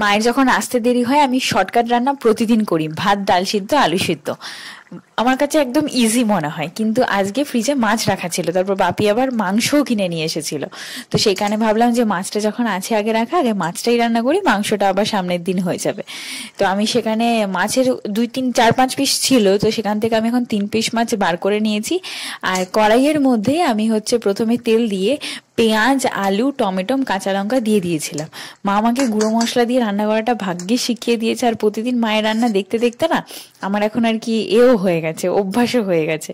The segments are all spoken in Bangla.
মায়ের যখন আসতে দেরি হয় আমি শর্টকাট রান্না প্রতিদিন করি ভাত ডাল সিদ্ধ আলু সিদ্ধ আমার কাছে একদম ইজি মনে হয় কিন্তু আজকে ফ্রিজে মাছ রাখা ছিল তারপর বাপি আবার মাংসও কিনে নিয়ে এসেছিল তো সেখানে ভাবলাম যে মাছটা যখন আছে আগে রাখা আগে মাছটাই রান্না করি মাংসটা আবার সামনের দিন হয়ে যাবে তো আমি সেখানে মাছের দুই তিন চার পাঁচ পিস ছিল তো সেখান থেকে আমি এখন তিন পিস মাছ বার করে নিয়েছি আর কড়াইয়ের মধ্যে আমি হচ্ছে প্রথমে তেল দিয়ে পেঁয়াজ আলু টমেটো কাঁচা লঙ্কা দিয়ে দিয়েছিলাম মা আমাকে গুঁড়ো মশলা দিয়ে রান্না করাটা ভাগ্যে শিখিয়ে দিয়েছে আর প্রতিদিন মায়ের রান্না দেখতে দেখতে না আমার এখন আর কি এও হয়ে গেছে অভ্যাসও হয়ে গেছে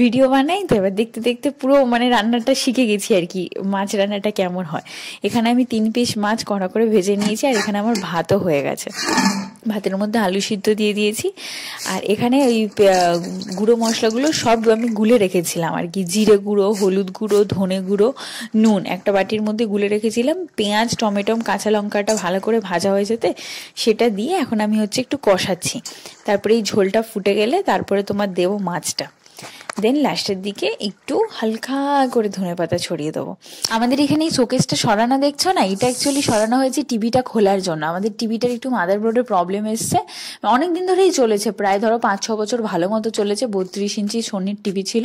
ভিডিও বানাই তো এবার দেখতে দেখতে পুরো মানে রান্নাটা শিখে গেছি আর কি মাছ রান্নাটা কেমন হয় এখানে আমি তিন পিস মাছ কড়া করে ভেজে নিয়েছি আর এখানে আমার ভাতও হয়ে গেছে ভাতের মধ্যে আলু সিদ্ধ দিয়ে দিয়েছি আর এখানে ওই গুঁড়ো মশলাগুলো সব আমি গুলে রেখেছিলাম আর কি জিরে গুঁড়ো হলুদ গুঁড়ো ধনে গুঁড়ো নুন একটা বাটির মধ্যে গুলে রেখেছিলাম পেঁয়াজ টমেটো কাঁচা লঙ্কাটা ভালো করে ভাজা হয়ে যেতে সেটা দিয়ে এখন আমি হচ্ছে একটু কষাচ্ছি তারপরে এই ঝোলটা ফুটে গেলে তার তারপরে তোমার দেবো মাছটা দেন লাস্টের দিকে একটু হালকা করে ধনে পাতা ছড়িয়ে দেবো আমাদের এখানে এই শোকেসটা সরানো দেখছো না এটা অ্যাকচুয়ালি সরানো হয়েছে টিভিটা খোলার জন্য আমাদের টিভিটার একটু মাদারবোর্ডের প্রবলেম এসছে অনেক দিন ধরেই চলেছে প্রায় ধরো পাঁচ ছ বছর ভালো মতো চলেছে বত্রিশ ইঞ্চি সোনির টিভি ছিল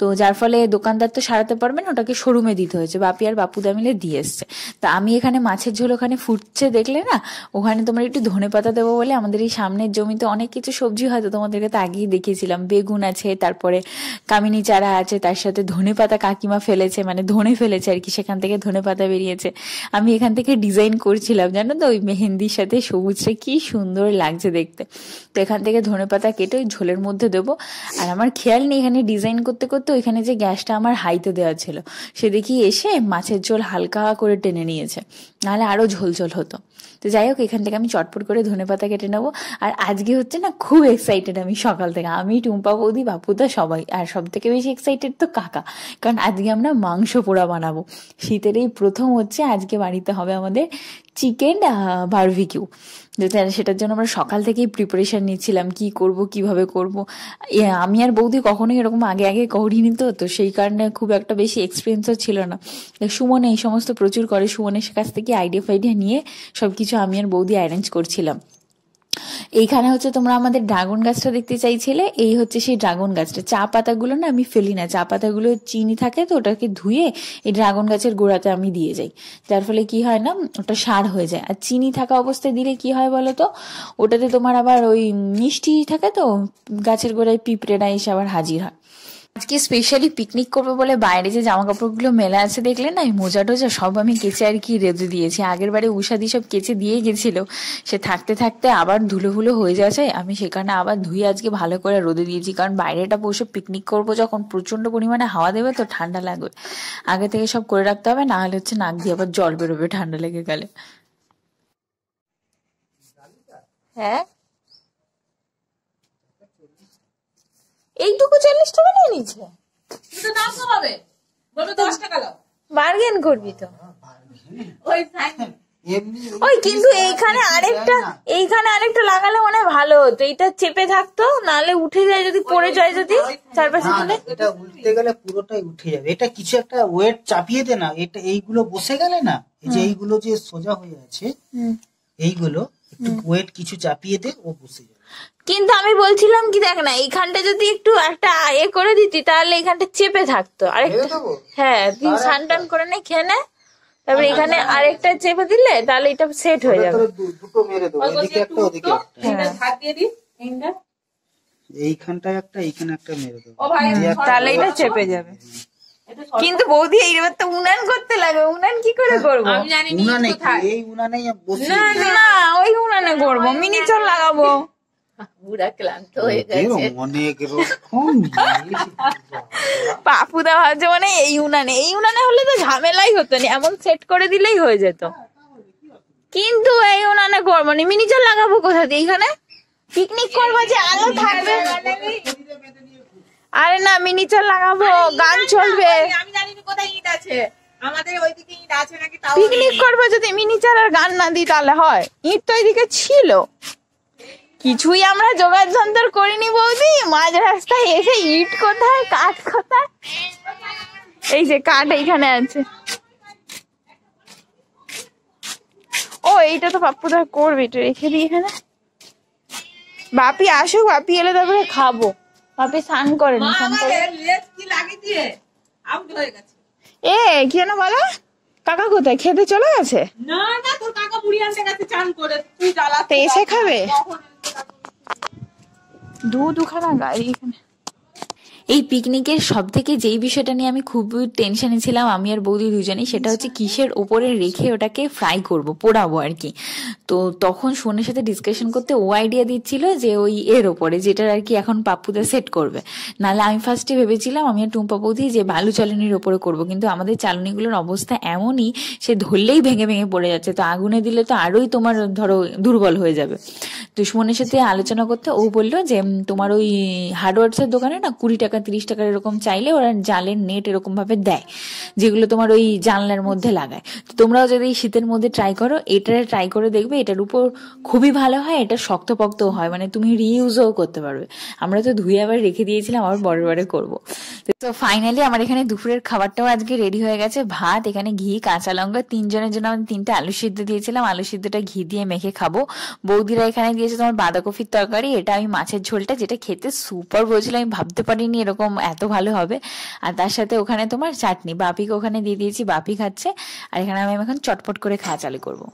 তো যার ফলে দোকানদার তো সারাতে পারবে না ওটাকে শোরুমে দিতে হয়েছে বাপি আর বাপুদা মিলে দিয়ে এসছে তা আমি এখানে মাছের ঝোল ওখানে ফুটছে দেখলে না ওখানে তোমার একটু ধনে পাতা দেবো বলে আমাদের এই সামনের জমিতে অনেক কিছু সবজি হয়তো তোমাদেরকে তো আগেই দেখিয়েছিলাম বেগুন আছে তারপরে কামিনী চারা আছে তার সাথে ধনে পাতা কাকিমা ফেলেছে মানে ধনে ফেলেছে আর কি সেখান থেকে ধনে পাতা বেরিয়েছে আমি এখান থেকে ডিজাইন করছিলাম জানো তো ওই মেহেন্দির সাথে সবুজটা কি সুন্দর লাগছে দেখতে তো এখান থেকে ধনে পাতা কেটে ওই ঝোলের মধ্যে দেবো আর আমার খেয়াল নেই এখানে ডিজাইন করতে করতে ওইখানে যে গ্যাসটা আমার হাইতে দেওয়া ছিল সে দেখি এসে মাছের ঝোল হালকা করে টেনে নিয়েছে নাহলে আরও ঝোল ঝোল হতো তো যাই হোক এখান থেকে আমি চটপট করে ধনে পাতা কেটে নেবো আর আজকে হচ্ছে না খুব এক্সাইটেড আমি সকাল থেকে আমি টুম্পা বৌদি বাপুদা সবাই আর সব থেকে বেশি এক্সাইটেড তো কাকা কারণ আজকে আমরা মাংস পোড়া বানাবো শীতের এই প্রথম হচ্ছে আজকে বাড়িতে হবে আমাদের চিকেন বারভিকিউ যদি সেটার জন্য আমরা সকাল থেকেই প্রিপারেশান নিচ্ছিলাম কি করব কিভাবে করব আমি আর বৌদি কখনোই এরকম আগে আগে করিনি তো তো সেই কারণে খুব একটা বেশি এক্সপিরিয়েন্সও ছিল না সুমন এই সমস্ত প্রচুর করে সুমনের কাছ থেকে আইডিয়া ফাইডিয়া নিয়ে সব কিছু আমি আর বৌদি অ্যারেঞ্জ করছিলাম এইখানে হচ্ছে তোমরা আমাদের ড্রাগন গাছটা দেখতে চাইছিলে এই হচ্ছে সেই ড্রাগন গাছটা চা পাতাগুলো না আমি ফেলি না চা পাতাগুলো চিনি থাকে তো ওটাকে ধুয়ে এই ড্রাগন গাছের গোড়াতে আমি দিয়ে যাই যার ফলে কি হয় না ওটা সার হয়ে যায় আর চিনি থাকা অবস্থায় দিলে কি হয় বলো তো ওটাতে তোমার আবার ওই মিষ্টি থাকে তো গাছের গোড়ায় পিঁপড়েরা এসে আবার হাজির হয় আজকে স্পেশালি পিকনিক করবো বলে বাইরে যে জামা কাপড়গুলো মেলা আছে দেখলে না মোজা টোজা সব আমি কেচে আর কি রেঁধে দিয়েছি আগের বারে উষাদি সব কেচে দিয়ে গেছিলো সে থাকতে থাকতে আবার ধুলো হুলো হয়ে যাচ্ছে আমি সেখানে আবার ধুয়ে আজকে ভালো করে রোদে দিয়েছি কারণ বাইরেটা বসে পিকনিক করব যখন প্রচণ্ড পরিমাণে হাওয়া দেবে তো ঠান্ডা লাগবে আগে থেকে সব করে রাখতে হবে না হলে হচ্ছে নাক দিয়ে আবার জল বেরোবে ঠান্ডা লেগে গেলে হ্যাঁ এইটুকু চল্লিশ টাকা নিয়ে নিচ্ছে বার্গেন করবি তো ওই কিন্তু এইখানে আরেকটা এইখানে আরেকটা লাগালে মনে হয় ভালো হতো এটা চেপে থাকতো নালে উঠে যায় যদি পড়ে যায় যদি চারপাশে দিলে এটা উঠতে গেলে পুরোটাই উঠে যাবে এটা কিছু একটা ওয়েট চাপিয়ে দে না এটা এইগুলো বসে গেলে না এই যে এইগুলো যে সোজা হয়ে আছে এইগুলো একটু ওয়েট কিছু চাপিয়ে দে ও বসে যাবে কিন্তু আমি বলছিলাম কি দেখ না এইখানটা যদি একটু একটা এ ইয়ে করে দিতি তাহলে এইখানটা চেপে থাকতো আরেকটা হ্যাঁ তুই স্নান টান করে নে খেয়ে নে তারপরে এখানে আরেকটা চেপে দিলে তাহলে এটা সেট হয়ে যাবে দুটো মেরে দেবো এদিকে একটা ওদিকে একটা হ্যাঁ। একটা এইখানে একটা মেরে দেবো তাহলে এটা চেপে যাবে কিন্তু বৌদি এইবার তো উনান করতে লাগবে উনান কি করে হ্যাঁ, করবো উনানে এই উনানে না না ওই উনানে করবো মিনি চল লাগাবো বুড়া ক্লান্ত হয়ে গেছে অনেক রকম পাপুদা ভাবছে মানে এই উনানে এই উনানে হলে তো ঝামেলাই হতো না এমন সেট করে দিলেই হয়ে যেত কিন্তু এই উনানে করবো না মিনি মিনিচার লাগাবো কোথা দিয়ে এইখানে পিকনিক করবো যে আলো থাকবে আরে না মিনি চাল লাগাবো গান চলবে আমি জানি না কোথায় ইট আছে আমাদের ওইদিকে ইট আছে নাকি তাও পিকনিক করবো যদি মিনি চাল আর গান না দিই তাহলে হয় ইট তো এইদিকে ছিল কিছুই আমরা যোগাযোগ করিনি বৌদি মাঝ রাস্তায় এসে ইট কোথায় কাঠ কোথায় এই যে কাঠ এইখানে আছে ও এইটা তো পাপ্পুদা করবে এটা রেখে দিই এখানে বাপি আসুক বাপি এলে তারপরে খাবো বাপি স্নান করে না এ কেন বলো কাকা কোথায় খেতে চলে গেছে না না তোর কাকা বুড়ি গেছে চান করে তুই জ্বালাতে এসে খাবে দুধ উখানা গাড়ি এখানে এই পিকনিকের সব থেকে যেই বিষয়টা নিয়ে আমি খুবই টেনশনে ছিলাম আমি আর বৌদি দুজনেই সেটা হচ্ছে আচ্ছা। কিসের ওপরে রেখে ওটাকে ফ্রাই করব পোড়াবো আর কি তো তখন শোনের সাথে ডিসকাশন করতে ও আইডিয়া দিচ্ছিল যে ওই এর ওপরে যেটার আর কি এখন পাপ্পুদা সেট করবে নাহলে আমি ফার্স্টে ভেবেছিলাম আমি আর টুম্পা বৌদি যে বালু চালনির ওপরে করব কিন্তু আমাদের চালনিগুলোর অবস্থা এমনই সে ধরলেই ভেঙে ভেঙে পড়ে যাচ্ছে তো আগুনে দিলে তো আরোই তোমার ধরো দুর্বল হয়ে যাবে তো সোনের সাথে আলোচনা করতে ও বললো যে তোমার ওই হার্ডওয়ার্সের দোকানে না কুড়ি টাকা টাকা তিরিশ টাকা এরকম চাইলে ওরা জালের নেট এরকম ভাবে দেয় যেগুলো তোমার ওই জানলার মধ্যে লাগায় তো তোমরাও যদি শীতের মধ্যে ট্রাই করো এটা ট্রাই করে দেখবে এটার উপর খুবই ভালো হয় এটা শক্তপক্তও হয় মানে তুমি রিইউজও করতে পারবে আমরা তো ধুয়ে আবার রেখে দিয়েছিলাম আবার বড় বড় করবো তো ফাইনালি আমার এখানে দুপুরের খাবারটাও আজকে রেডি হয়ে গেছে ভাত এখানে ঘি কাঁচা লঙ্কা তিনজনের জন্য আমি তিনটে আলু সিদ্ধ দিয়েছিলাম আলু সিদ্ধটা ঘি দিয়ে মেখে খাবো বৌদিরা এখানে দিয়েছে তোমার বাঁধাকপির তরকারি এটা আমি মাছের ঝোলটা যেটা খেতে সুপার বলছিলাম আমি ভাবতে পারিনি এরকম এত ভালো হবে আর তার সাথে ওখানে তোমার চাটনি বাপিকে ওখানে দিয়ে দিয়েছি বাপি খাচ্ছে আর এখানে আমি এখন চটপট করে খাওয়া চালু করবো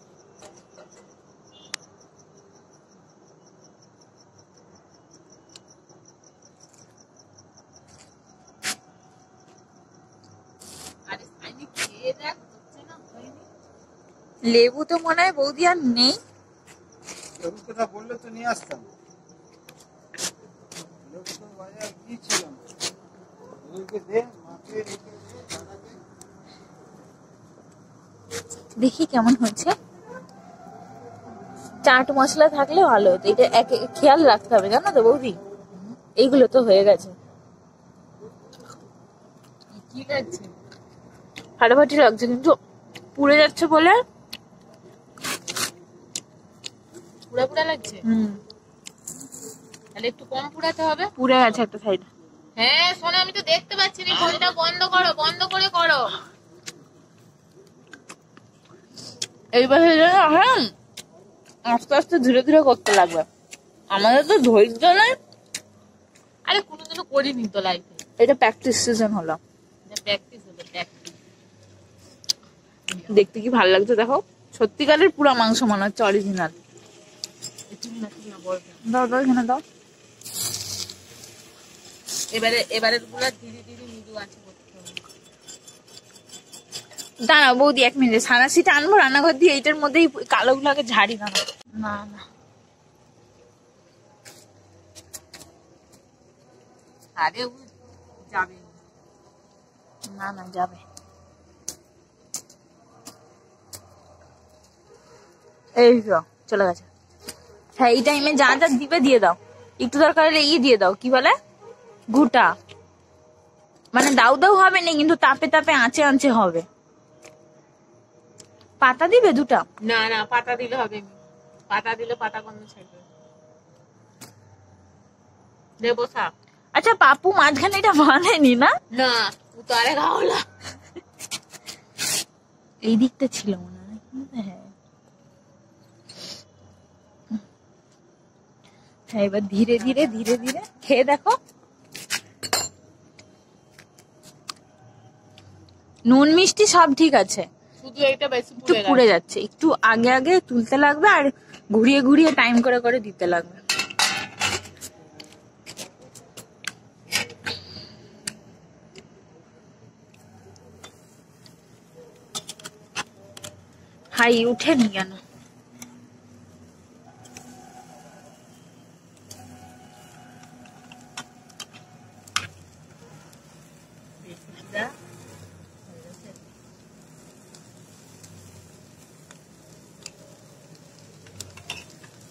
লেবু তো মনে হয় বৌদি আর নেই লেবু কথা বললে তো নিয়ে আসতাম দিচ্ছিলাম দেখি কেমন হয়েছে চাট মশলা থাকলে ভালো হতো এটা এক খেয়াল রাখতে হবে জানো তো বৌদি এইগুলো তো হয়ে গেছে ফাটাফাটি লাগছে কিন্তু পুড়ে যাচ্ছে বলে পুরা পুরা লাগছে হুম তাহলে একটু কম পুরাতে হবে পুড়ে গেছে একটা সাইড হ্যাঁ সোনা আমি তো দেখতে পাচ্ছি না ঘড়িটা বন্ধ করো বন্ধ করে করো এইবার হ্যাঁ আস্তে আস্তে ধীরে ধীরে করতে লাগবে আমাদের তো ধৈর্য নেই আরে কোনোদিনও করিনি তো লাইফে এটা প্র্যাকটিস সিজন হলো প্র্যাকটিস হলো দেখতে কি ভালো লাগছে দেখো সত্যিকারের পুরা মাংস মনে হচ্ছে অরিজিনাল দাও দাও এখানে দাও এবারে এবারে গুলো ধীরে ধীরে মৃদু আছে দাঁড়াও বৌদি এক মিনিট সানাসিটা আনবো রান্নাঘর দিয়ে এইটার মধ্যেই কালো গুলাকে ঝাড়ি না না যাবে এই চলে গেছে হ্যাঁ এই টাইমে যা যা দিবে দিয়ে দাও একটু দরকার হলে ইয়ে দিয়ে দাও কি বলে ঘুটা মানে দাউ দাউ হবে না কিন্তু তাপে তাপে আঁচে আঁচে হবে পাতা দিবে দুটা না না পাতা দিলে হবে পাতা দিলে পাতা গন্ধ ছাড়বে দেবো শাক আচ্ছা পাপু মাঝখানে এটা বানায়নি না না উতারে গাওলা এই দিকটা ছিল মনে হয় হ্যাঁ, হ্যাঁ এবার ধীরে ধীরে ধীরে ধীরে খেয়ে দেখো নুন মিষ্টি সব ঠিক আছে শুধু একটু পুড়ে যাচ্ছে একটু আগে আগে তুলতে লাগবে আর ঘুরিয়ে ঘুরিয়ে টাইম করে করে দিতে লাগবে হাই উঠে নিয়ে আনো Yeah.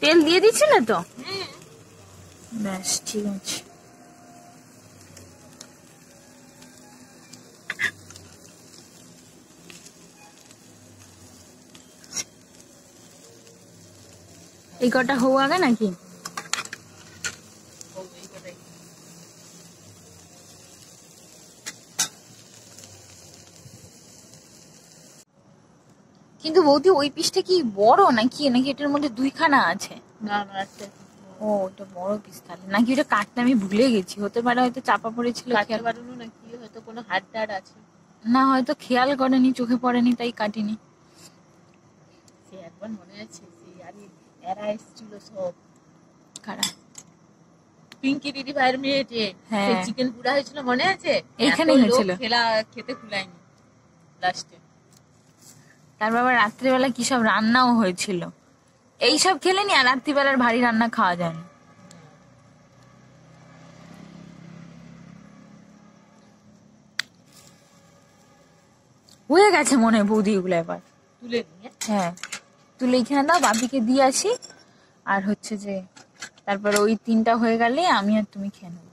তেল দিয়ে দিচ্ছিলে তো ব্যাস ঠিক আছে এই কটা হওয়া আগে নাকি কিন্তু বৌদি ওই পিসটা কি বড় নাকি নাকি এটার মধ্যে দুইখানা আছে ও বড় পিস তাহলে নাকি ওটা কাটতে আমি ভুলে গেছি হতে পারে হয়তো চাপা পড়েছিল কাটতে নাকি হয়তো কোনো হাত আছে না হয়তো খেয়াল করেনি চোখে পড়েনি তাই কাটিনি সে একবার মনে আছে সে আরে এরা এসেছিল সব কারা পিঙ্কি দিদি ভাইয়ের মেয়েটে সে চিকেন পুরা হয়েছিল মনে আছে এখানে হয়েছিল খেলা খেতে খুলায়নি লাস্টে তারপর বাবা রাত্রিবেলা কি সব রান্নাও হয়েছিল এইসব খেলে নি আর রাত্রিবেলার ভারী রান্না খাওয়া যায় না হয়ে গেছে মনে হয় বৌদি এগুলো এবার তুলে হ্যাঁ তুলে এখানে দাও বাপিকে দিয়ে আসি আর হচ্ছে যে তারপর ওই তিনটা হয়ে গেলে আমি আর তুমি খেয়ে নেবো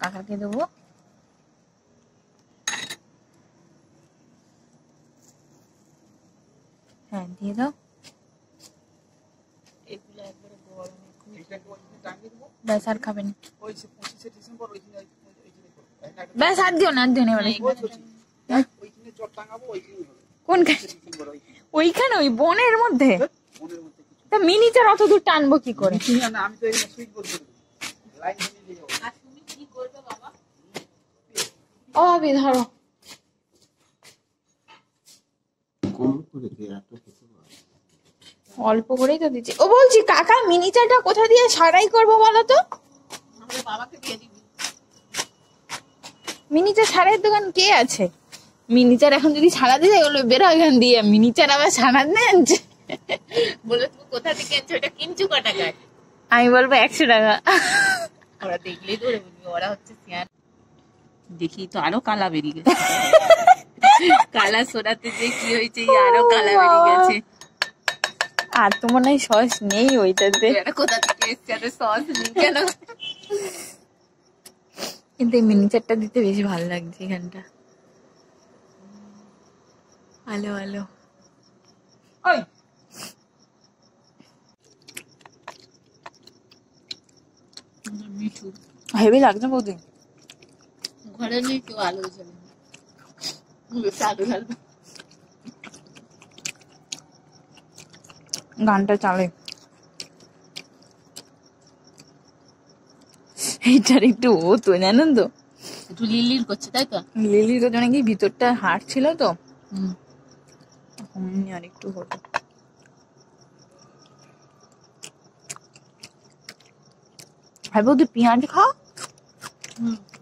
কাকাকে দেবো হ্যাঁ দিয়ে দাও ব্যাস আর ব্যাস আর দিও না আর দিও না হ্যাঁ? ওইখানে ওই বনের মধ্যে হ্যাঁ, তা মিনিটার অত দূর টানবো কি করে ও ধরো অল্প করেই তো দিচ্ছি ও বলছি কাকা মিনি চাটা কোথা দিয়ে সারাই করবো বলো তো মিনি চা সারাইয়ের দোকান কে আছে মিনি চার এখন যদি সারাতে যাই বলবে বেরো এখান দিয়ে মিনি চার আবার সারাতে আনছে বলে তুমি কোথা থেকে আনছো এটা কিনছো ক টাকায় আমি বলবো একশো টাকা ওরা দেখলেই ধরে বলবি ওরা হচ্ছে দেখি তো আরো কালা বেরিয়ে গেছে কালা সরাতে যে কি হয়েছে আরো কালা বেরিয়ে গেছে আর তো মনে হয় সস নেই ওইটাতে কোথা থেকে এসছে আর সস নেই কেন কিন্তু এই মিনিচারটা দিতে ভালো লাগছে এখানটা আলো আলো হেভি লাগছে বৌদি ঘরে নেই কেউ আলো গানটা চালে এইটার একটু ও তো জানেন তো একটু লিলির করছে তাই তো লিলির তো ভিতরটা হাট ছিল তো আর একটু হতো ভাই বৌদি পেঁয়াজ খাও হুম